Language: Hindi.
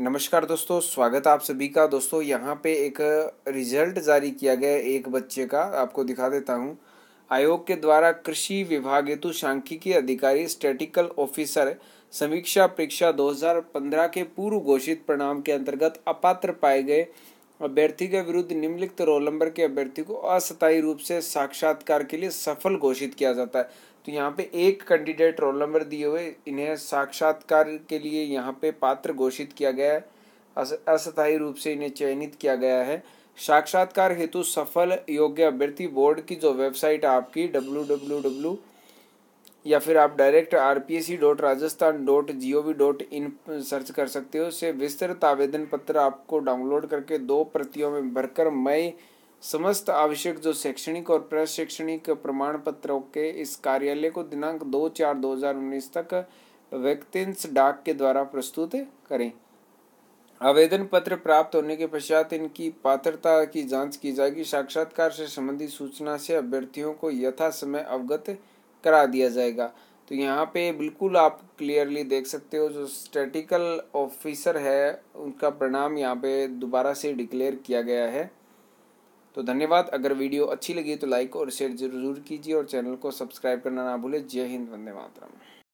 नमस्कार दोस्तों स्वागत है आप सभी का दोस्तों यहाँ पे एक रिजल्ट जारी किया गया एक बच्चे का आपको दिखा देता हूँ आयोग के द्वारा कृषि विभाग हेतु सांख्यिकी अधिकारी स्टैटिकल ऑफिसर समीक्षा परीक्षा 2015 के पूर्व घोषित परिणाम के अंतर्गत अपात्र पाए गए अभ्यर्थी के विरुद्ध निम्नलिखित रोल नंबर के अभ्यर्थी को अस्थायी रूप से साक्षात्कार के लिए सफल घोषित किया जाता है तो यहाँ पे एक कैंडिडेट रोल नंबर दिए हुए इन्हें साक्षात्कार के लिए यहाँ पे पात्र घोषित किया गया है अस्थायी रूप से इन्हें चयनित किया गया है साक्षात्कार हेतु सफल योग्य अभ्यर्थी बोर्ड की जो वेबसाइट है आपकी डब्ल्यू डब्ल्यू डब्ल्यू या फिर आप direct R P S C dot Rajasthan dot G O V dot in search कर सकते हो उससे विस्तृत आवेदन पत्र आपको डाउनलोड करके दो प्रतियों में भरकर मई समस्त आवश्यक जो शैक्षणिक और प्रशैक्षणिक प्रमाण पत्रों के इस कार्यालय को दिनांक दो चार दो हजार उन्नीस तक व्यक्तिंस डाक के द्वारा प्रस्तुत करें आवेदन पत्र प्राप्त होने के पश्चात इनकी पात्रता की जांच की जाएगी साक्षात्कार से संबंधित सूचना से अभ्यर्थियों को यथा समय अवगत करा दिया जाएगा तो यहाँ पे बिल्कुल आप क्लियरली देख सकते हो जो स्टेटिकल ऑफिसर है उनका परिणाम यहाँ पे दोबारा से डिक्लेयर किया गया है तो धन्यवाद अगर वीडियो अच्छी लगी तो लाइक और शेयर जरूर कीजिए और चैनल को सब्सक्राइब करना ना भूलें जय हिंद वंदे मातरम